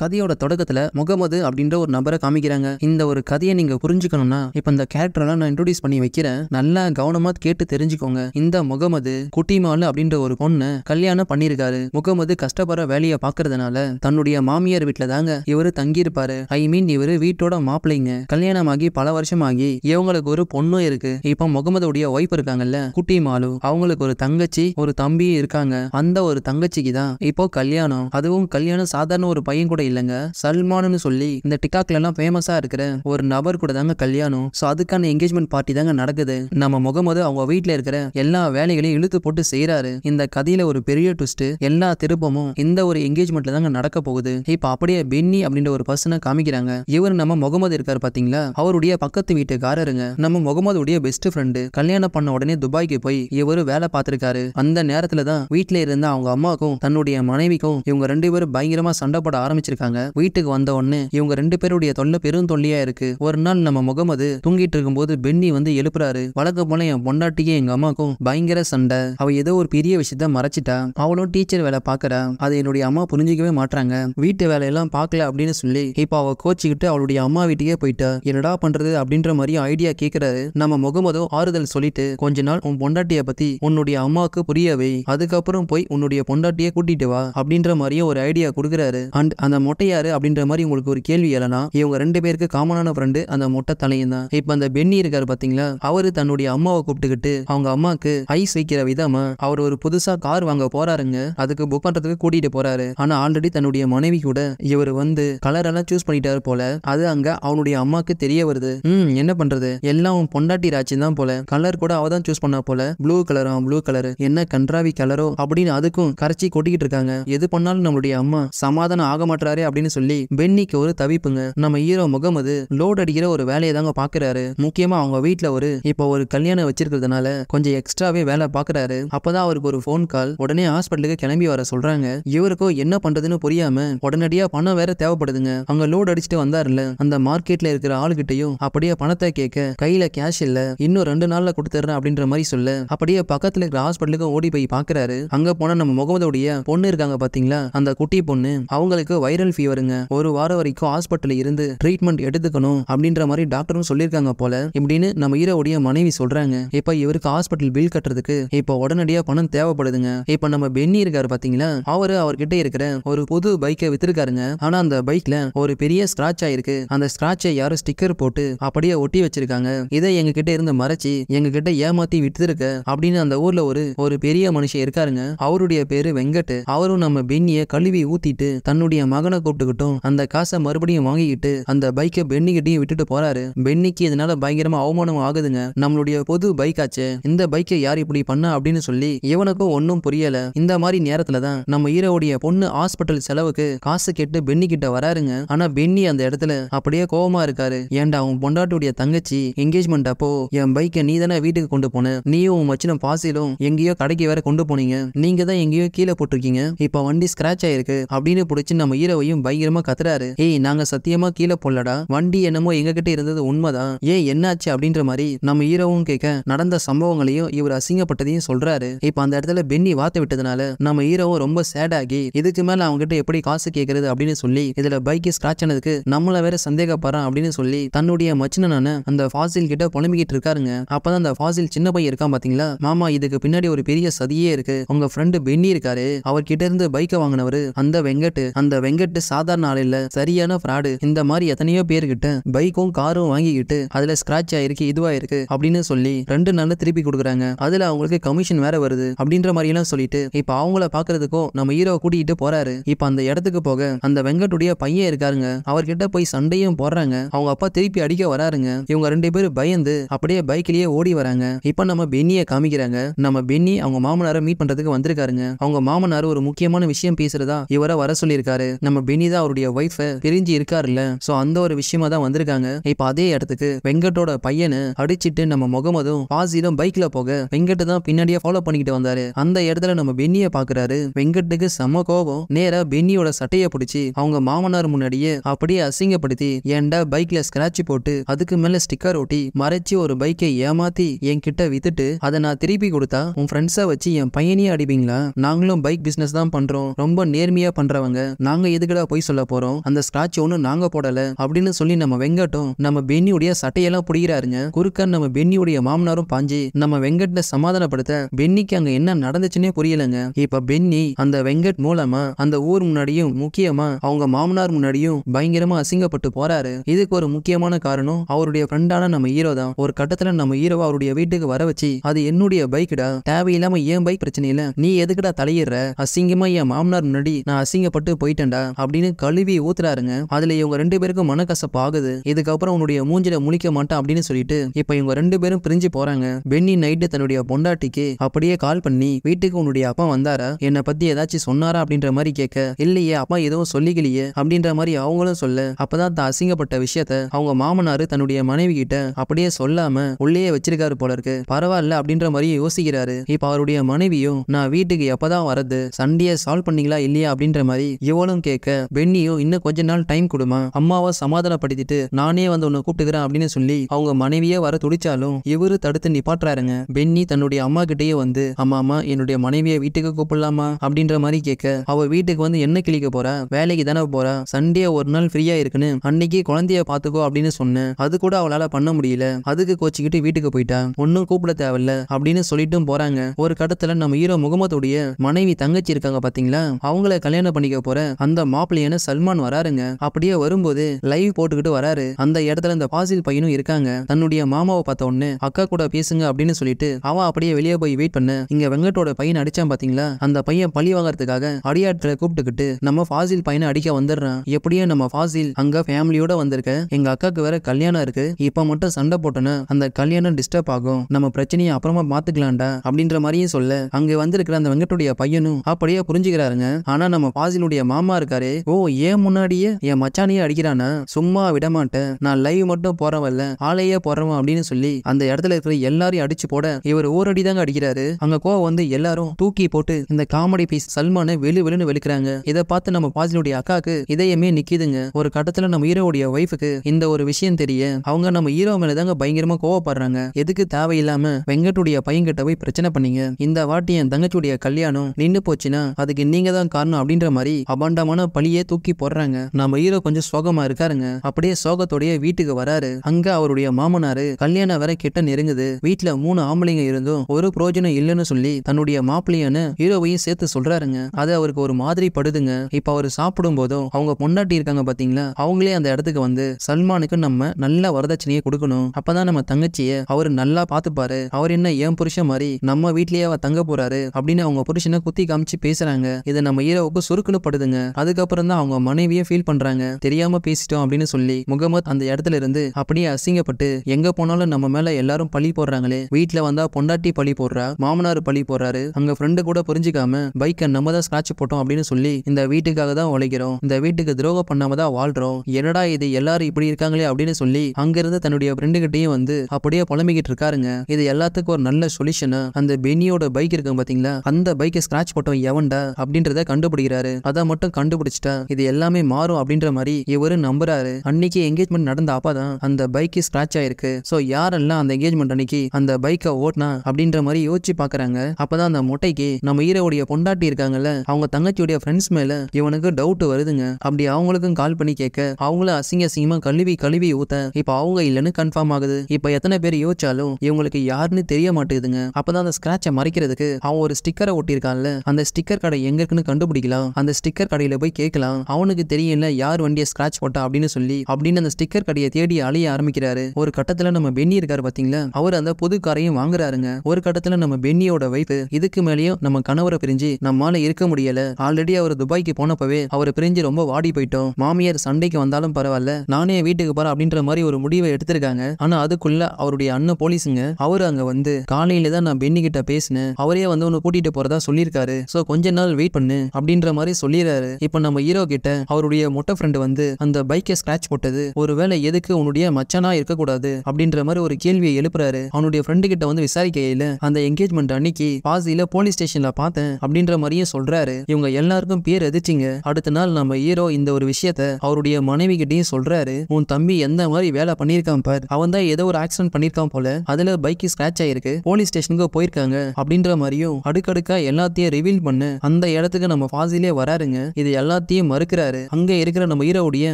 கதையோட தொடக்கத்துல முகமது அப்படின்ற ஒரு நபரை காமிக்கிறாங்க இந்த ஒரு கதையை நீங்க புரிஞ்சுக்கணும்னா இப்ப இந்த கேரக்டர் நான் இன்ட்ரோடியூஸ் பண்ணி வைக்கிறேன் நல்லா கவனமா கேட்டு தெரிஞ்சுக்கோங்க இந்த முகமது குட்டிமாலு அப்படின்ற ஒரு பொண்ணு கல்யாணம் பண்ணிருக்காரு முகமது கஷ்டப்படுற வேலையை பாக்குறதுனால தன்னுடைய மாமியார் வீட்டுல தாங்க இவரு தங்கியிருப்பாரு ஐ மீன் இவரு வீட்டோட மாப்பிள்ளைங்க கல்யாணம் ஆகி பல வருஷம் ஆகி இவங்களுக்கு ஒரு பொண்ணும் இருக்கு இப்ப முகமதுடைய ஒய்ஃப் இருக்காங்கல்ல குட்டிமாலு அவங்களுக்கு ஒரு தங்கச்சி ஒரு தம்பி இருக்காங்க அந்த ஒரு தங்கச்சிக்கு தான் இப்போ கல்யாணம் அதுவும் கல்யாணம் சாதாரண ஒரு பையன் கூட கூட இல்லைங்க சல்மான்னு சொல்லி இந்த டிக்டாக்ல எல்லாம் ஃபேமஸா இருக்கிற ஒரு நபர் கூட தாங்க கல்யாணம் சோ அதுக்கான என்கேஜ்மெண்ட் பார்ட்டி தாங்க நடக்குது நம்ம முகமது அவங்க வீட்டுல இருக்கிற எல்லா வேலைகளையும் இழுத்து போட்டு செய்யறாரு இந்த கதையில ஒரு பெரிய ட்விஸ்ட் எல்லா திருப்பமும் இந்த ஒரு என்கேஜ்மெண்ட்ல தாங்க நடக்க போகுது இப்ப அப்படியே பென்னி அப்படின்ற ஒரு பர்சனை காமிக்கிறாங்க இவர் நம்ம முகமது இருக்காரு பாத்தீங்களா அவருடைய பக்கத்து வீட்டுக்காரருங்க நம்ம முகமது உடைய பெஸ்ட் ஃப்ரெண்டு கல்யாணம் பண்ண உடனே துபாய்க்கு போய் இவரு வேலை பார்த்திருக்காரு அந்த நேரத்துல தான் வீட்டில இருந்த அவங்க அம்மாவுக்கும் தன்னுடைய மனைவிக்கும் இவங்க ரெண்டு பேரும் பயங்கரமா சண்டை போட ஆரம்பிச்சிருக்காங்க வச்சிருக்காங்க வீட்டுக்கு வந்த உடனே இவங்க ரெண்டு பேருடைய தொல்லை பெரும் தொல்லையா இருக்கு ஒரு நாள் நம்ம முகமது தூங்கிட்டு இருக்கும்போது பெண்ணி வந்து எழுப்புறாரு வழக்கம் போல என் பொண்டாட்டியே எங்க அம்மாக்கும் பயங்கர சண்டை அவ ஏதோ ஒரு பெரிய விஷயத்த மறைச்சிட்டா அவளும் டீச்சர் வேலை பாக்குறா அதை என்னுடைய அம்மா புரிஞ்சிக்கவே மாட்டாங்க வீட்டு வேலையெல்லாம் பார்க்கல அப்படின்னு சொல்லி இப்ப அவ கோச்சிக்கிட்டு அவளுடைய அம்மா வீட்டுக்கே போயிட்டா என்னடா பண்றது அப்படின்ற மாதிரி ஐடியா கேக்குறாரு நம்ம முகமதோ ஆறுதல் சொல்லிட்டு கொஞ்ச நாள் உன் பொண்டாட்டிய பத்தி உன்னுடைய அம்மாவுக்கு புரியவை அதுக்கப்புறம் போய் உன்னுடைய பொண்டாட்டிய கூட்டிட்டு வா அப்படின்ற மாதிரியும் ஒரு ஐடியா கொடுக்குறாரு அண்ட் அந்த மொட்டை யாரு அப்படின்ற மாதிரி உங்களுக்கு ஒரு கேள்வி எழனா இவங்க ரெண்டு பேருக்கு காமனான ஃப்ரெண்டு அந்த மொட்டை தலையும் தான் இப்போ அந்த பென்னி இருக்காரு பாத்தீங்களா அவரு தன்னுடைய அம்மாவை கூப்பிட்டுக்கிட்டு அவங்க அம்மாக்கு ஐஸ் வைக்கிற விதமா அவர் ஒரு புதுசா கார் வாங்க போறாருங்க அதுக்கு புக் பண்றதுக்கு கூட்டிட்டு போறாரு ஆனா ஆல்ரெடி தன்னுடைய மனைவி கூட இவர் வந்து கலர் எல்லாம் சூஸ் பண்ணிட்டாரு போல அது அங்க அவனுடைய அம்மாக்கு தெரிய வருது ம் என்ன பண்றது எல்லாம் பொண்டாட்டி ராட்சி தான் போல கலர் கூட அவ தான் சூஸ் பண்ணா போல ப்ளூ கலரா ப்ளூ கலர் என்ன கன்றாவி கலரோ அப்படின்னு அதுக்கும் கரைச்சி கொட்டிக்கிட்டு இருக்காங்க எது பண்ணாலும் நம்மளுடைய அம்மா சமாதானம் ஆக மாட்டாரு போறாரு அப்படின்னு சொல்லி பென்னிக்கு ஒரு தவிப்புங்க நம்ம ஹீரோ முகமது லோட் அடிக்கிற ஒரு வேலையை தாங்க பாக்குறாரு முக்கியமா அவங்க வீட்டுல ஒரு இப்ப ஒரு கல்யாணம் வச்சிருக்கிறதுனால கொஞ்சம் எக்ஸ்ட்ராவே வேலை பாக்குறாரு அப்பதான் அவருக்கு ஒரு போன் கால் உடனே ஹாஸ்பிட்டலுக்கு கிளம்பி வர சொல்றாங்க இவருக்கோ என்ன பண்றதுன்னு புரியாம உடனடியா பணம் வேற தேவைப்படுதுங்க அங்க லோடு அடிச்சுட்டு வந்தாருல்ல அந்த மார்க்கெட்ல இருக்கிற ஆளுகிட்டையும் அப்படியே பணத்தை கேட்க கையில கேஷ் இல்ல இன்னும் ரெண்டு நாள்ல கொடுத்துறேன் அப்படின்ற மாதிரி சொல்ல அப்படியே பக்கத்துல இருக்கிற ஹாஸ்பிட்டலுக்கு ஓடி போய் பாக்குறாரு அங்க போனா நம்ம முகமதோடைய பொண்ணு இருக்காங்க பாத்தீங்களா அந்த குட்டி பொண்ணு அவங்களுக்கு வைர வைரல் ஃபீவருங்க ஒரு வாரம் வரைக்கும் ஹாஸ்பிட்டல் இருந்து ட்ரீட்மெண்ட் எடுத்துக்கணும் அப்படின்ற மாதிரி டாக்டரும் சொல்லியிருக்காங்க போல இப்படின்னு நம்ம ஈரோடைய மனைவி சொல்றாங்க இப்ப இவருக்கு ஹாஸ்பிட்டல் பில் கட்டுறதுக்கு இப்ப உடனடியா பணம் தேவைப்படுதுங்க இப்ப நம்ம பென்னி இருக்காரு பாத்தீங்களா அவரு அவர்கிட்ட இருக்கிற ஒரு புது பைக்கை வித்திருக்காருங்க ஆனா அந்த பைக்ல ஒரு பெரிய ஸ்கிராட்ச் ஆயிருக்கு அந்த ஸ்கிராச்சை யாரும் ஸ்டிக்கர் போட்டு அப்படியே ஒட்டி வச்சிருக்காங்க இதை எங்க கிட்ட இருந்து மறைச்சி எங்க கிட்ட ஏமாத்தி வித்திருக்க அப்படின்னு அந்த ஊர்ல ஒரு ஒரு பெரிய மனுஷன் இருக்காருங்க அவருடைய பேரு வெங்கட் அவரும் நம்ம பென்னிய கழுவி ஊத்திட்டு தன்னுடைய மகனை மகனை கூப்பிட்டுக்கிட்டும் அந்த காசை மறுபடியும் வாங்கிக்கிட்டு அந்த பைக்கை பென்னிக்கிட்டையும் விட்டுட்டு போறாரு பென்னிக்கு இதனால பயங்கரமா அவமானம் ஆகுதுங்க நம்மளுடைய பொது பைக் ஆச்சு இந்த பைக்கை யார் இப்படி பண்ண அப்படின்னு சொல்லி இவனுக்கும் ஒன்னும் புரியல இந்த மாதிரி நேரத்துல தான் நம்ம ஈரோடைய பொண்ணு ஹாஸ்பிட்டல் செலவுக்கு காசு கேட்டு பென்னி கிட்ட வராருங்க ஆனா பென்னி அந்த இடத்துல அப்படியே கோவமா இருக்காரு ஏன்டா அவன் பொண்டாட்டுடைய தங்கச்சி என்கேஜ்மெண்ட் அப்போ என் பைக்கை நீ தானே வீட்டுக்கு கொண்டு போன நீயும் உன் மச்சினும் பாசிலும் எங்கேயோ கடைக்கு வேற கொண்டு போனீங்க நீங்க தான் எங்கேயோ கீழே போட்டிருக்கீங்க இப்ப வண்டி ஸ்கிராச் ஆயிருக்கு அப்படின்னு பிடிச்சி நம்ம ஈரோவை போயும் பயங்கரமா கத்துறாரு ஏய் நாங்க சத்தியமா கீழே போடலடா வண்டி என்னமோ எங்ககிட்ட இருந்தது உண்மைதான் ஏன் என்னாச்சு அப்படின்ற மாதிரி நம்ம ஹீரோவும் கேட்க நடந்த சம்பவங்களையும் இவர் அசிங்கப்பட்டதையும் சொல்றாரு இப்ப அந்த இடத்துல பென்னி வாத்து விட்டதுனால நம்ம ஹீரோவும் ரொம்ப சேட் ஆகி இதுக்கு மேல அவங்க கிட்ட எப்படி காசு கேட்கறது அப்படின்னு சொல்லி இதுல பைக் ஸ்கிராச் ஆனதுக்கு நம்மள வேற சந்தேகப்படுறான் அப்படின்னு சொல்லி தன்னுடைய மச்சினனான அந்த ஃபாசில் கிட்ட புலம்பிக்கிட்டு இருக்காருங்க அப்பதான் அந்த ஃபாசில் சின்ன பையன் இருக்கான் பாத்தீங்களா மாமா இதுக்கு பின்னாடி ஒரு பெரிய சதியே இருக்கு உங்க ஃப்ரெண்டு பென்னி இருக்காரு அவர்கிட்ட இருந்து பைக்கை வாங்கினவரு அந்த வெங்கட் அந்த வெங்கட் இவங்கிட்ட சாதாரண இல்ல சரியான ஃப்ராடு இந்த மாதிரி எத்தனையோ பேர்கிட்ட பைக்கும் காரும் வாங்கிக்கிட்டு அதுல ஸ்கிராச் ஆயிருக்கு இதுவா இருக்கு அப்படின்னு சொல்லி ரெண்டு நாள் திருப்பி கொடுக்குறாங்க அதுல அவங்களுக்கு கமிஷன் வேற வருது அப்படின்ற மாதிரி எல்லாம் சொல்லிட்டு இப்ப அவங்கள பாக்குறதுக்கும் நம்ம ஹீரோ கூட்டிட்டு போறாரு இப்ப அந்த இடத்துக்கு போக அந்த வெங்கட்டுடைய பையன் இருக்காருங்க அவர்கிட்ட போய் சண்டையும் போடுறாங்க அவங்க அப்பா திருப்பி அடிக்க வராருங்க இவங்க ரெண்டு பேரும் பயந்து அப்படியே பைக்லயே ஓடி வராங்க இப்ப நம்ம பெண்ணிய காமிக்கிறாங்க நம்ம பென்னி அவங்க மாமனார மீட் பண்றதுக்கு வந்திருக்காருங்க அவங்க மாமனார் ஒரு முக்கியமான விஷயம் பேசுறதா இவரை வர சொல்லியிருக்காரு நம்ம நம்ம பெனிதா அவருடைய ஒய்ஃப பிரிஞ்சு இருக்காருல்ல சோ அந்த ஒரு விஷயமா தான் வந்திருக்காங்க இப்போ அதே இடத்துக்கு வெங்கட்டோட பையனை அடிச்சிட்டு நம்ம முகமதும் பாசிலும் பைக்ல போக வெங்கட் தான் பின்னாடியே ஃபாலோ பண்ணிக்கிட்டு வந்தாரு அந்த இடத்துல நம்ம பெண்ணிய பாக்குறாரு வெங்கட்டுக்கு செம கோபம் நேரா பென்னியோட சட்டையை பிடிச்சி அவங்க மாமனார் முன்னாடியே அப்படியே அசிங்கப்படுத்தி ஏண்டா பைக்ல ஸ்கிராட்ச் போட்டு அதுக்கு மேல ஸ்டிக்கர் ஒட்டி மறைச்சு ஒரு பைக்கை ஏமாத்தி என் கிட்ட வித்துட்டு அதை நான் திருப்பி கொடுத்தா உன் ஃப்ரெண்ட்ஸை வச்சு என் பையனையே அடிப்பீங்களா நாங்களும் பைக் பிசினஸ் தான் பண்றோம் ரொம்ப நேர்மையா பண்றவங்க நாங்க எது எதுக்கடா போய் சொல்ல போறோம் அந்த ஸ்கிராச் ஒண்ணு நாங்க போடல அப்படின்னு சொல்லி நம்ம வெங்கட்டும் நம்ம பென்னியுடைய சட்டையெல்லாம் பிடிக்கிறாருங்க குறுக்க நம்ம பென்னியுடைய மாமனாரும் பாஞ்சி நம்ம வெங்கட்ல சமாதானப்படுத்த பென்னிக்கு அங்க என்ன நடந்துச்சுன்னே புரியலங்க இப்ப பென்னி அந்த வெங்கட் மூலமா அந்த ஊர் முன்னாடியும் முக்கியமா அவங்க மாமனார் முன்னாடியும் பயங்கரமா அசிங்கப்பட்டு போறாரு இதுக்கு ஒரு முக்கியமான காரணம் அவருடைய ஃப்ரெண்டான நம்ம ஹீரோ தான் ஒரு கட்டத்துல நம்ம ஹீரோவை அவருடைய வீட்டுக்கு வர வச்சு அது என்னுடைய பைக்குடா தேவையில்லாம ஏன் பைக் பிரச்சனை இல்ல நீ எதுக்குடா தலையிடுற அசிங்கமா என் மாமனார் முன்னாடி நான் அசிங்கப்பட்டு போயிட்டேன்டா அப்படின்னு கழுவி ஊத்துறாருங்க அதுல இவங்க ரெண்டு பேருக்கும் மனக்கசப்பு ஆகுது இதுக்கப்புறம் உன்னுடைய மூஞ்சில முழிக்க மாட்டான் அப்படின்னு சொல்லிட்டு இப்ப இவங்க ரெண்டு பேரும் பிரிஞ்சு போறாங்க பென்னி நைட்டு தன்னுடைய பொண்டாட்டிக்கு அப்படியே கால் பண்ணி வீட்டுக்கு உன்னுடைய அப்பா வந்தாரா என்னை பத்தி ஏதாச்சும் சொன்னாரா அப்படின்ற மாதிரி கேட்க இல்லையே அப்பா எதுவும் சொல்லிக்கலையே அப்படின்ற மாதிரி அவங்களும் சொல்ல அப்பதான் தான் அசிங்கப்பட்ட விஷயத்த அவங்க மாமனாரு தன்னுடைய மனைவி கிட்ட அப்படியே சொல்லாம உள்ளே வச்சிருக்காரு போல இருக்கு பரவாயில்ல அப்படின்ற மாதிரி யோசிக்கிறாரு இப்ப அவருடைய மனைவியும் நான் வீட்டுக்கு எப்பதான் வரது சண்டையை சால்வ் பண்ணீங்களா இல்லையா அப்படின்ற மாதிரி இவளும் கேட்க இருக்க பென்னியோ இன்னும் கொஞ்ச நாள் டைம் கொடுமா அம்மாவை சமாதானப்படுத்திட்டு நானே வந்து உன்னை கூப்பிட்டுக்கிறேன் அப்படின்னு சொல்லி அவங்க மனைவியே வர துடிச்சாலும் இவரு தடுத்து நிப்பாட்டுறாருங்க பென்னி தன்னுடைய அம்மா கிட்டேயே வந்து அம்மா அம்மா என்னுடைய மனைவியை வீட்டுக்கு கூப்பிடலாமா அப்படின்ற மாதிரி கேட்க அவ வீட்டுக்கு வந்து என்ன கிளிக்க போறா வேலைக்கு தானே போறா சண்டே ஒரு நாள் ஃப்ரீயா இருக்குன்னு அன்னைக்கு குழந்தைய பாத்துக்கோ அப்படின்னு சொன்னேன் அது கூட அவளால பண்ண முடியல அதுக்கு கோச்சிக்கிட்டு வீட்டுக்கு போயிட்டா ஒன்னும் கூப்பிட தேவையில்ல அப்படின்னு சொல்லிட்டும் போறாங்க ஒரு கட்டத்துல நம்ம ஹீரோ முகமதுடைய மனைவி தங்கச்சி இருக்காங்க பாத்தீங்களா அவங்கள கல்யாணம் பண்ணிக்க போற அந்த மாப்பிள்ளையான சல்மான் வராருங்க அப்படியே வரும்போது லைவ் போட்டுக்கிட்டு வராரு அந்த இடத்துல இந்த பாசில் பையனும் இருக்காங்க தன்னுடைய மாமாவை பார்த்த உடனே அக்கா கூட பேசுங்க அப்படின்னு சொல்லிட்டு அவ அப்படியே வெளியே போய் வெயிட் பண்ண இங்க வெங்கட்டோட பையன் அடிச்சான் பாத்தீங்களா அந்த பையன் பழி வாங்கறதுக்காக அடியாட்களை கூப்பிட்டுக்கிட்டு நம்ம ஃபாசில் பையனை அடிக்க வந்துடுறான் எப்படியே நம்ம ஃபாசில் அங்க ஃபேமிலியோட வந்திருக்க எங்க அக்காக்கு வேற கல்யாணம் இருக்கு இப்ப மட்டும் சண்டை போட்டோன்னு அந்த கல்யாணம் டிஸ்டர்ப் ஆகும் நம்ம பிரச்சனையை அப்புறமா பாத்துக்கலாம்டா அப்படின்ற மாதிரியும் சொல்ல அங்க வந்திருக்கிற அந்த வெங்கட்டுடைய பையனும் அப்படியே புரிஞ்சுக்கிறாருங்க ஆனா நம்ம ஃபாசிலுடைய மாமா இருக்காரு சொல்றாரு ஓ ஏன் முன்னாடியே என் மச்சானிய அடிக்கிறானா சும்மா விடமாட்டேன் நான் லைவ் மட்டும் போறவல்ல ஆளையே போறவன் அப்படின்னு சொல்லி அந்த இடத்துல இருக்கிற எல்லாரையும் அடிச்சு போட இவர் ஓரடி தாங்க அடிக்கிறாரு அங்க கோவம் வந்து எல்லாரும் தூக்கி போட்டு இந்த காமெடி பீஸ் சல்மானை வெளு வெளுன்னு வெளுக்கிறாங்க இதை பார்த்து நம்ம பாஜிலுடைய அக்காக்கு இதயமே நிக்கிதுங்க ஒரு கட்டத்துல நம்ம ஹீரோவுடைய ஒய்ஃபுக்கு இந்த ஒரு விஷயம் தெரிய அவங்க நம்ம ஹீரோ மேல தாங்க பயங்கரமா கோவப்படுறாங்க எதுக்கு தேவையில்லாம வெங்கட்டுடைய பையன்கிட்ட போய் பிரச்சனை பண்ணீங்க இந்த வாட்டி என் தங்கச்சியுடைய கல்யாணம் நின்னு போச்சுன்னா அதுக்கு நீங்க தான் காரணம் அப்படின்ற மாதிரி அபாண்டமான பழியே தூக்கி போடுறாங்க நம்ம ஹீரோ கொஞ்சம் சோகமா இருக்காருங்க அப்படியே சோகத்தோடைய வீட்டுக்கு வராரு அங்க அவருடைய மாமனாரு கல்யாணம் வர கிட்ட நெருங்குது வீட்டுல மூணு ஆம்பளைங்க இருந்தும் ஒரு புரோஜனம் இல்லைன்னு சொல்லி தன்னுடைய மாப்பிள்ளையன்னு ஹீரோவையும் சேர்த்து சொல்றாருங்க அது அவருக்கு ஒரு மாதிரி படுதுங்க இப்ப அவர் சாப்பிடும் போதும் அவங்க பொண்டாட்டி இருக்காங்க பாத்தீங்களா அவங்களே அந்த இடத்துக்கு வந்து சல்மானுக்கு நம்ம நல்ல வரதட்சணையை கொடுக்கணும் அப்பதான் நம்ம தங்கச்சிய அவர் நல்லா பாத்துப்பாரு அவர் என்ன ஏன் புருஷன் மாதிரி நம்ம வீட்லயே தங்க போறாரு அப்படின்னு அவங்க புருஷனை குத்தி காமிச்சு பேசுறாங்க இதை நம்ம ஹீரோவுக்கு சுருக்குன்னு படுதுங்க அதுக்கு அதுக்கப்புறம் தான் அவங்க மனைவியை ஃபீல் பண்றாங்க தெரியாம பேசிட்டோம் அப்படின்னு சொல்லி முகமது அந்த இடத்துல இருந்து அப்படியே அசிங்கப்பட்டு எங்க போனாலும் நம்ம மேல எல்லாரும் பழி போடுறாங்களே வீட்டுல வந்தா பொண்டாட்டி பழி போடுறா மாமனார் பழி போடுறாரு அங்க ஃப்ரெண்டு கூட புரிஞ்சுக்காம பைக்கை நம்ம தான் ஸ்கிராச் போட்டோம் அப்படின்னு சொல்லி இந்த வீட்டுக்காக தான் உழைக்கிறோம் இந்த வீட்டுக்கு துரோகம் பண்ணாம தான் வாழ்றோம் என்னடா இது எல்லாரும் இப்படி இருக்காங்களே அப்படின்னு சொல்லி அங்கிருந்து தன்னுடைய ஃப்ரெண்டு கிட்டையும் வந்து அப்படியே புலம்பிக்கிட்டு இருக்காருங்க இது எல்லாத்துக்கும் ஒரு நல்ல சொல்யூஷனா அந்த பெனியோட பைக் இருக்கு பாத்தீங்களா அந்த பைக்கை ஸ்கிராச் போட்டோம் எவன்டா அப்படின்றத கண்டுபிடிக்கிறாரு அதை மட்டும் கண்டுபிடி கண்டுபிடிச்சிட்டா இது எல்லாமே மாறும் அப்படின்ற மாதிரி இவரு நம்புறாரு அன்னைக்கு என்கேஜ்மெண்ட் நடந்த அப்பதான் அந்த பைக்கு ஸ்கிராச் ஆயிருக்கு சோ யாரெல்லாம் அந்த என்கேஜ்மெண்ட் அன்னைக்கு அந்த பைக்கை ஓட்டினா அப்படின்ற மாதிரி யோசிச்சு பாக்குறாங்க அப்பதான் அந்த மொட்டைக்கு நம்ம ஈரோடைய பொண்டாட்டி இருக்காங்கல்ல அவங்க தங்கச்சியுடைய ஃப்ரெண்ட்ஸ் மேல இவனுக்கு டவுட் வருதுங்க அப்படி அவங்களுக்கும் கால் பண்ணி கேட்க அவங்கள அசிங்க அசிங்கமா கழுவி கழுவி ஊத்த இப்ப அவங்க இல்லைன்னு கன்ஃபார்ம் ஆகுது இப்ப எத்தனை பேர் யோசிச்சாலும் இவங்களுக்கு யாருன்னு தெரிய மாட்டேங்குதுங்க அப்பதான் அந்த ஸ்கிராச்சை மறைக்கிறதுக்கு அவன் ஒரு ஸ்டிக்கரை ஒட்டியிருக்கான்ல அந்த ஸ்டிக்கர் கடை எங்க இருக்குன்னு கண்டுபிடிக்கலாம் அந்த ஸ்டிக்கர் கடையில போய் கேட்கலாம் அவனுக்கு தெரியல யார் வண்டியை ஸ்கிராச் போட்டா அப்படின்னு சொல்லி அப்படின்னு அந்த ஸ்டிக்கர் கடையை தேடி அலைய ஆரம்பிக்கிறாரு ஒரு கட்டத்துல நம்ம பென்னி இருக்காரு பாத்தீங்களா அவர் அந்த புது காரையும் வாங்குறாருங்க ஒரு கட்டத்துல நம்ம பென்னியோட வைஃப் இதுக்கு மேலேயும் நம்ம கணவரை பிரிஞ்சு நம்மால இருக்க முடியல ஆல்ரெடி அவர் துபாய்க்கு போனப்பவே அவர் பிரிஞ்சு ரொம்ப வாடி போயிட்டோம் மாமியார் சண்டைக்கு வந்தாலும் பரவாயில்ல நானே வீட்டுக்கு போறேன் அப்படின்ற மாதிரி ஒரு முடிவை எடுத்திருக்காங்க ஆனா அதுக்குள்ள அவருடைய அண்ணன் போலீஸுங்க அவர் அங்க வந்து காலையில தான் நான் பென்னி கிட்ட பேசினேன் அவரே வந்து ஒன்னு கூட்டிட்டு போறதா சொல்லியிருக்காரு சோ கொஞ்ச நாள் வெயிட் பண்ணு அப்படின்ற மாதிரி சொல்லிடுறாரு இப்ப நம்ம ஹீரோ கிட்ட அவருடைய மொட்டை ஃப்ரெண்டு வந்து அந்த பைக்கை ஸ்கிராச் போட்டது ஒருவேளை எதுக்கு உன்னுடைய மச்சனா இருக்கக்கூடாது அப்படின்ற மாதிரி ஒரு கேள்வியை எழுப்புறாரு அவனுடைய ஃப்ரெண்டு கிட்ட வந்து விசாரிக்கையில அந்த என்கேஜ்மெண்ட் அன்னைக்கு பாசியில போலீஸ் ஸ்டேஷன்ல பார்த்தேன் அப்படின்ற மாதிரியும் சொல்றாரு இவங்க எல்லாருக்கும் பேர் எதிர்ச்சிங்க அடுத்த நாள் நம்ம ஹீரோ இந்த ஒரு விஷயத்த அவருடைய மனைவி கிட்டையும் சொல்றாரு உன் தம்பி எந்த மாதிரி வேலை பண்ணியிருக்கான் பார் அவன் தான் ஏதோ ஒரு ஆக்சிடென்ட் பண்ணியிருக்கான் போல அதுல பைக் ஸ்கிராச் ஆயிருக்கு போலீஸ் ஸ்டேஷனுக்கு போயிருக்காங்க அப்படின்ற மாதிரியும் அடுக்கடுக்கா எல்லாத்தையும் ரிவீல் பண்ணு அந்த இடத்துக்கு நம்ம பாசிலே வராருங்க இது எல்லாம் எல்லாத்தையும் மறுக்கிறாரு அங்க இருக்கிற நம்ம ஹீரோவுடைய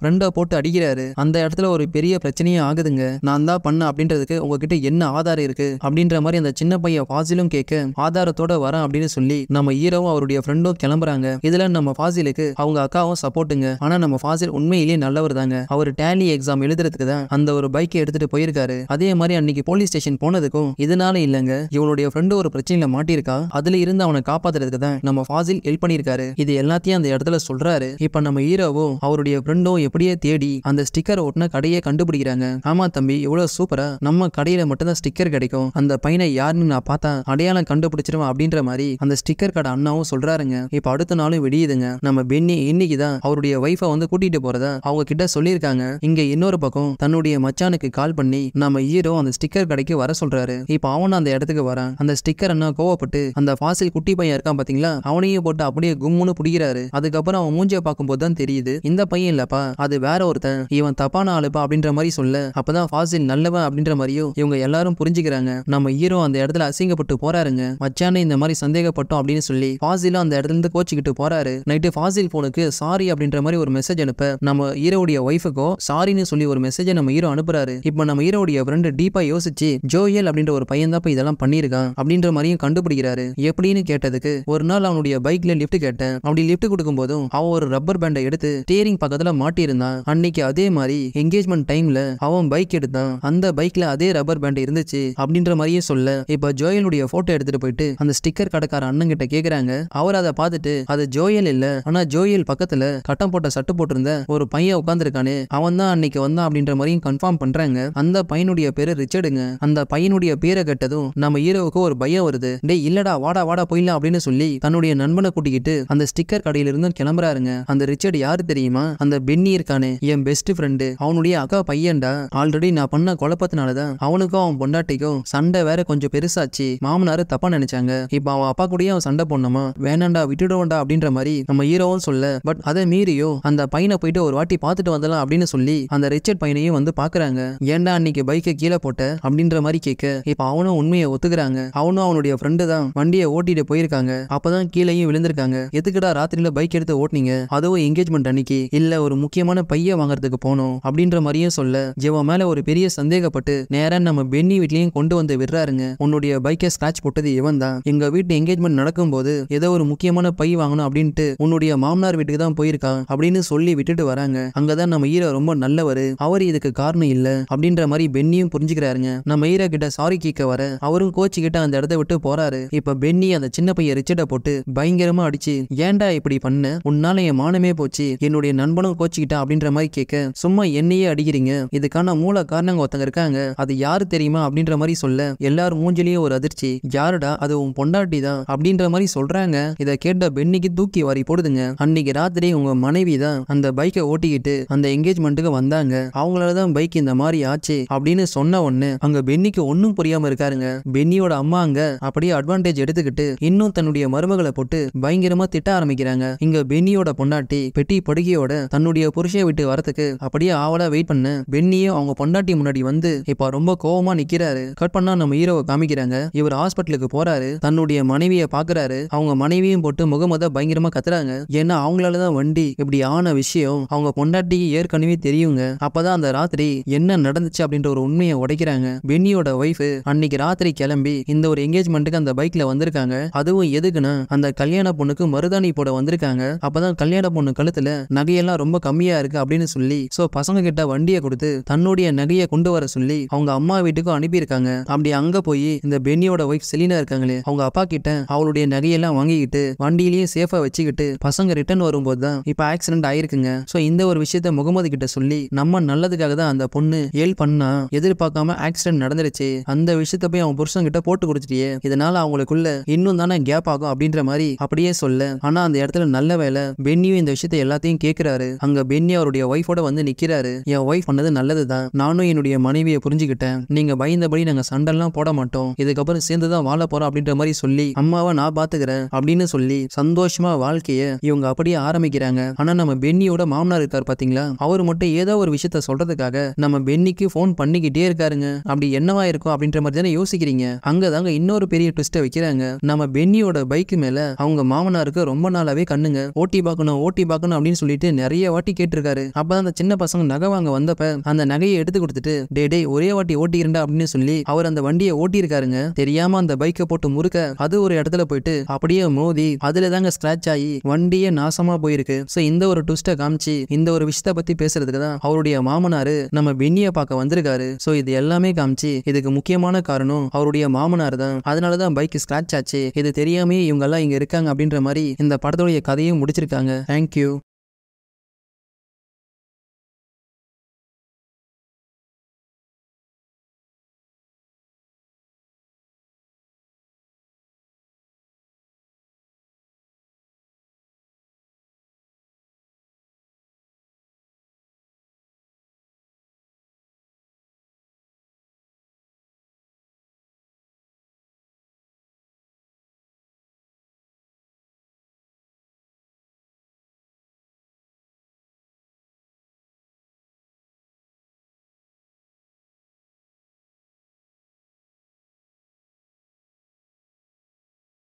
ஃப்ரெண்டை போட்டு அடிக்கிறாரு அந்த இடத்துல ஒரு பெரிய பிரச்சனையே ஆகுதுங்க நான் தான் பண்ண அப்படின்றதுக்கு உங்ககிட்ட என்ன ஆதாரம் இருக்கு அப்படின்ற மாதிரி அந்த சின்ன பையன் ஃபாசிலும் கேட்க ஆதாரத்தோட வரேன் அப்படின்னு சொல்லி நம்ம ஹீரோவும் அவருடைய ஃப்ரெண்டும் கிளம்புறாங்க இதுல நம்ம ஃபாசிலுக்கு அவங்க அக்காவும் சப்போர்ட்டுங்க ஆனா நம்ம ஃபாசில் உண்மையிலேயே நல்லவர் தாங்க அவர் டேலி எக்ஸாம் எழுதுறதுக்கு தான் அந்த ஒரு பைக்கை எடுத்துட்டு போயிருக்காரு அதே மாதிரி அன்னைக்கு போலீஸ் ஸ்டேஷன் போனதுக்கும் இதனால இல்லங்க இவனுடைய ஃப்ரெண்டு ஒரு பிரச்சனையில மாட்டியிருக்கா அதுல இருந்து அவனை காப்பாத்துறதுக்கு தான் நம்ம ஃபாசில் ஹெல்ப் பண்ணியிருக்காரு இது எல்லாத்தையும் அந்த இடத்துல சொல்ற சொல்றாரு இப்ப நம்ம ஹீரோவும் அவருடைய ஃப்ரெண்டும் எப்படியே தேடி அந்த ஸ்டிக்கர் ஒட்டின கடையை கண்டுபிடிக்கிறாங்க ஆமா தம்பி இவ்வளவு சூப்பரா நம்ம கடையில மட்டும்தான் ஸ்டிக்கர் கிடைக்கும் அந்த பையனை யாருன்னு நான் பார்த்தா அடையாளம் கண்டுபிடிச்சிருவேன் அப்படின்ற மாதிரி அந்த ஸ்டிக்கர் கடை அண்ணாவும் சொல்றாருங்க இப்ப அடுத்த நாளும் விடியுதுங்க நம்ம பென்னி இன்னைக்குதான் தான் அவருடைய ஒய்ஃபை வந்து கூட்டிட்டு போறதா அவங்க கிட்ட சொல்லியிருக்காங்க இங்க இன்னொரு பக்கம் தன்னுடைய மச்சானுக்கு கால் பண்ணி நம்ம ஹீரோ அந்த ஸ்டிக்கர் கடைக்கு வர சொல்றாரு இப்ப அவன் அந்த இடத்துக்கு வரான் அந்த ஸ்டிக்கர் அண்ணா கோவப்பட்டு அந்த ஃபாசில் குட்டி பையன் இருக்கான் பாத்தீங்களா அவனையும் போட்டு அப்படியே கும்முன்னு பிடிக்கிறாரு அதுக்கப்புறம் அவன் அவன் மூஞ்சிய பார்க்கும்போது தான் தெரியுது இந்த பையன் இல்லப்பா அது வேற ஒருத்தன் இவன் தப்பான ஆளுப்பா அப்படின்ற மாதிரி சொல்ல அப்பதான் ஃபாசில் நல்லவன் அப்படின்ற மாதிரியும் இவங்க எல்லாரும் புரிஞ்சுக்கிறாங்க நம்ம ஹீரோ அந்த இடத்துல அசிங்கப்பட்டு போறாருங்க மச்சானே இந்த மாதிரி சந்தேகப்பட்டோம் அப்படின்னு சொல்லி ஃபாசில அந்த இடத்துல இருந்து கோச்சிக்கிட்டு போறாரு நைட்டு ஃபாசில் போனுக்கு சாரி அப்படின்ற மாதிரி ஒரு மெசேஜ் அனுப்ப நம்ம ஹீரோடைய ஒய்ஃபுக்கோ சாரின்னு சொல்லி ஒரு மெசேஜை நம்ம ஹீரோ அனுப்புறாரு இப்போ நம்ம ஹீரோடைய ஃப்ரெண்டு டீப்பா யோசிச்சு ஜோயல் அப்படின்ற ஒரு பையன் தான் இதெல்லாம் பண்ணியிருக்கான் அப்படின்ற மாதிரியும் கண்டுபிடிக்கிறாரு எப்படின்னு கேட்டதுக்கு ஒரு நாள் அவனுடைய பைக்ல லிஃப்ட் கேட்டேன் அப்படி லிஃப்ட் கொடுக்கும் போதும் அவன் ஒரு ரப்பர் பேண்டை எடுத்து ஸ்டேரிங் பக்கத்துல மாட்டியிருந்தான் அன்னைக்கு அதே மாதிரி என்கேஜ்மெண்ட் டைம்ல அவன் பைக் எடுத்தான் அந்த பைக்ல அதே ரப்பர் பேண்ட் இருந்துச்சு அப்படின்ற மாதிரியே சொல்ல இப்ப ஜோயலுடைய போட்டோ எடுத்துட்டு போயிட்டு அந்த ஸ்டிக்கர் கடைக்கார அண்ணன் கிட்ட கேக்குறாங்க அவர் அதை பார்த்துட்டு அது ஜோயல் இல்ல ஆனா ஜோயல் பக்கத்துல கட்டம் போட்ட சட்டு போட்டிருந்த ஒரு பையன் உட்காந்துருக்கானு அவன் தான் அன்னைக்கு வந்தான் அப்படின்ற மாதிரியும் கன்ஃபார்ம் பண்றாங்க அந்த பையனுடைய பேரு ரிச்சர்டுங்க அந்த பையனுடைய பேரை கட்டதும் நம்ம ஹீரோவுக்கு ஒரு பயம் வருது டே இல்லடா வாடா வாடா போயிடலாம் அப்படின்னு சொல்லி தன்னுடைய நண்பனை கூட்டிக்கிட்டு அந்த ஸ்டிக்கர் கடையிலிருந்து கிளம்புற பாருங்க அந்த ரிச்சர்ட் யாரு தெரியுமா அந்த பென்னி இருக்கானே என் பெஸ்ட் ஃப்ரெண்டு அவனுடைய அக்கா பையன்டா ஆல்ரெடி நான் பண்ண குழப்பத்தினாலதான் அவனுக்கும் அவன் பொண்டாட்டிக்கும் சண்டை வேற கொஞ்சம் பெருசாச்சு மாமனாரு தப்பா நினைச்சாங்க இப்ப அவன் அப்பா கூடயே அவன் சண்டை போடணுமா வேணாண்டா விட்டுடுவோண்டா அப்படின்ற மாதிரி நம்ம ஹீரோவும் சொல்ல பட் அதை மீறியோ அந்த பையனை போயிட்டு ஒரு வாட்டி பார்த்துட்டு வந்தலாம் அப்படின்னு சொல்லி அந்த ரிச்சர்ட் பையனையும் வந்து பாக்குறாங்க ஏன்டா அன்னைக்கு பைக்கை கீழே போட்ட அப்படின்ற மாதிரி கேட்க இப்ப அவனும் உண்மையை ஒத்துக்கிறாங்க அவனும் அவனுடைய ஃப்ரெண்டு தான் வண்டியை ஓட்டிட்டு போயிருக்காங்க அப்பதான் கீழேயும் விழுந்திருக்காங்க எதுக்குடா ராத்திரியில பைக் எடுத்து ஓட்ட நீங்க அதோ என்கேஜ்மெண்ட் அன்னைக்கு இல்ல ஒரு முக்கியமான பைய வாங்குறதுக்கு போனோம் அப்படின்ற மாதிரியும் சொல்ல ஜெவா மேல ஒரு பெரிய சந்தேகப்பட்டு நேரா நம்ம பென்னி வீட்லயும் கொண்டு வந்து விடுறாருங்க உன்னுடைய பைக்கை ஸ்கிராச் போட்டது இவன் தான் எங்க வீட்டு என்கேஜ்மெண்ட் போது ஏதோ ஒரு முக்கியமான பை வாங்கணும் அப்படின்ட்டு உன்னுடைய மாமனார் வீட்டுக்கு தான் போயிருக்கான் அப்படின்னு சொல்லி விட்டுட்டு வராங்க அங்கதான் நம்ம ஈரோ ரொம்ப நல்லவர் அவர் இதுக்கு காரணம் இல்ல அப்படின்ற மாதிரி பென்னியும் புரிஞ்சுக்கிறாருங்க நம்ம ஈரோ கிட்ட சாரி கேட்க வர அவரும் கோச்சு கிட்ட அந்த இடத்த விட்டு போறாரு இப்ப பென்னி அந்த சின்ன பையன் ரிச்சர்ட போட்டு பயங்கரமா அடிச்சு ஏன்டா இப்படி பண்ண உன்னால உன்னால என் மானமே போச்சு என்னுடைய நண்பனும் கோச்சிக்கிட்டான் அப்படின்ற மாதிரி கேட்க சும்மா என்னையே அடிக்கிறீங்க இதுக்கான மூல காரணங்க ஒருத்தங்க இருக்காங்க அது யாரு தெரியுமா அப்படின்ற மாதிரி சொல்ல எல்லாரும் மூஞ்சிலேயே ஒரு அதிர்ச்சி யாருடா அது உன் பொண்டாட்டி தான் அப்படின்ற மாதிரி சொல்றாங்க இதை கேட்ட பென்னிக்கு தூக்கி வாரி போடுதுங்க அன்னைக்கு ராத்திரி உங்க மனைவி தான் அந்த பைக்கை ஓட்டிக்கிட்டு அந்த என்கேஜ்மெண்ட்டுக்கு வந்தாங்க அவங்களாலதான் பைக் இந்த மாதிரி ஆச்சு அப்படின்னு சொன்ன ஒண்ணு அங்க பென்னிக்கு ஒன்னும் புரியாம இருக்காருங்க பென்னியோட அம்மா அங்க அப்படியே அட்வான்டேஜ் எடுத்துக்கிட்டு இன்னும் தன்னுடைய மருமகளை போட்டு பயங்கரமா திட்ட ஆரம்பிக்கிறாங்க இங்க பென்னி பென்னியோட பொண்டாட்டி பெட்டி படுகையோட தன்னுடைய புருஷை விட்டு வரத்துக்கு அப்படியே ஆவலா வெயிட் பண்ண பென்னியும் அவங்க பொண்டாட்டி முன்னாடி வந்து இப்ப ரொம்ப கோவமா நிக்கிறாரு கட் பண்ணா நம்ம ஹீரோவை காமிக்கிறாங்க இவர் ஹாஸ்பிட்டலுக்கு போறாரு தன்னுடைய மனைவியை பாக்குறாரு அவங்க மனைவியும் போட்டு முகமத பயங்கரமா கத்துறாங்க ஏன்னா அவங்களாலதான் வண்டி இப்படி ஆன விஷயம் அவங்க பொண்டாட்டிக்கு ஏற்கனவே தெரியுங்க அப்பதான் அந்த ராத்திரி என்ன நடந்துச்சு அப்படின்ற ஒரு உண்மையை உடைக்கிறாங்க பென்னியோட ஒய்ஃப் அன்னைக்கு ராத்திரி கிளம்பி இந்த ஒரு எங்கேஜ்மெண்ட்டுக்கு அந்த பைக்ல வந்திருக்காங்க அதுவும் எதுக்குன்னு அந்த கல்யாண பொண்ணுக்கு மருதாணி போட வந்திருக்காங்க அப்பதான் அப்பதான் கல்யாண பொண்ணு கழுத்துல நகையெல்லாம் ரொம்ப கம்மியா இருக்கு அப்படின்னு சொல்லி சோ பசங்க கிட்ட வண்டியை கொடுத்து தன்னுடைய நகையை கொண்டு வர சொல்லி அவங்க அம்மா வீட்டுக்கும் அனுப்பியிருக்காங்க அப்படி அங்க போய் இந்த பென்னியோட ஒய்ஃப் செலினா இருக்காங்களே அவங்க அப்பா கிட்ட அவளுடைய நகையெல்லாம் வாங்கிக்கிட்டு வண்டியிலயும் சேஃபா வச்சுக்கிட்டு பசங்க ரிட்டர்ன் வரும்போது தான் இப்ப ஆக்சிடென்ட் ஆயிருக்குங்க சோ இந்த ஒரு விஷயத்த முகமது கிட்ட சொல்லி நம்ம நல்லதுக்காக தான் அந்த பொண்ணு ஏல் பண்ணா எதிர்பார்க்காம ஆக்சிடென்ட் நடந்துருச்சு அந்த விஷயத்த போய் அவன் புருஷன் கிட்ட போட்டு கொடுத்துட்டியே இதனால அவங்களுக்குள்ள இன்னும் தானே கேப் ஆகும் அப்படின்ற மாதிரி அப்படியே சொல்ல ஆனா அந்த இடத்துல நல்ல வேலை பென்னியும் இந்த விஷயத்த எல்லாத்தையும் கேட்கிறாரு அங்க பென்னி அவருடைய ஒய்ஃபோட வந்து நிக்கிறாரு என் ஒய்ஃப் பண்ணது நல்லதுதான் நானும் என்னுடைய மனைவியை புரிஞ்சுக்கிட்டேன் நீங்க பயந்தபடி நாங்க சண்டெல்லாம் போட மாட்டோம் இதுக்கப்புறம் சேர்ந்துதான் வாழ போறோம் அப்படின்ற மாதிரி சொல்லி அம்மாவை நான் பாத்துக்கிறேன் அப்படின்னு சொல்லி சந்தோஷமா வாழ்க்கைய இவங்க அப்படியே ஆரம்பிக்கிறாங்க ஆனா நம்ம பென்னியோட மாமனார் இருக்காரு பாத்தீங்களா அவர் மட்டும் ஏதோ ஒரு விஷயத்த சொல்றதுக்காக நம்ம பென்னிக்கு போன் பண்ணிக்கிட்டே இருக்காருங்க அப்படி என்னவா இருக்கும் அப்படின்ற மாதிரி தானே யோசிக்கிறீங்க அங்கதாங்க இன்னொரு பெரிய ட்விஸ்ட வைக்கிறாங்க நம்ம பென்னியோட பைக் மேல அவங்க மாமனாருக்கு ரொம்ப நாளாவே கண்ணுங்க ஓட்டி பார்க்கணும் ஓட்டி பார்க்கணும் அப்படின்னு சொல்லிட்டு நிறைய வாட்டி கேட்டிருக்காரு அப்பதான் அந்த சின்ன பசங்க நகை வாங்க வந்தப்ப அந்த நகையை எடுத்து கொடுத்துட்டு டே டே ஒரே வாட்டி ஓட்டிக்கிறா அப்படின்னு சொல்லி அவர் அந்த வண்டியை இருக்காருங்க தெரியாம அந்த பைக்கை போட்டு முறுக்க அது ஒரு இடத்துல போயிட்டு அப்படியே மோதி அதுல தாங்க ஸ்கிராச் ஆகி வண்டியே நாசமா போயிருக்கு ஸோ இந்த ஒரு ட்விஸ்ட்டை காமிச்சு இந்த ஒரு விஷயத்த பத்தி பேசுறதுக்கு தான் அவருடைய மாமனாரு நம்ம வெண்ணிய பார்க்க வந்திருக்காரு ஸோ இது எல்லாமே காமிச்சு இதுக்கு முக்கியமான காரணம் அவருடைய மாமனார் தான் அதனாலதான் பைக் ஸ்கிராச் ஆச்சு இது தெரியாமே இவங்க எல்லாம் இங்க இருக்காங்க அப்படின்ற மாதிரி இந்த படத்துடைய கதையும் முடிச்சிருக்கு பண்ணியிருக்காங்க தேங்க்யூ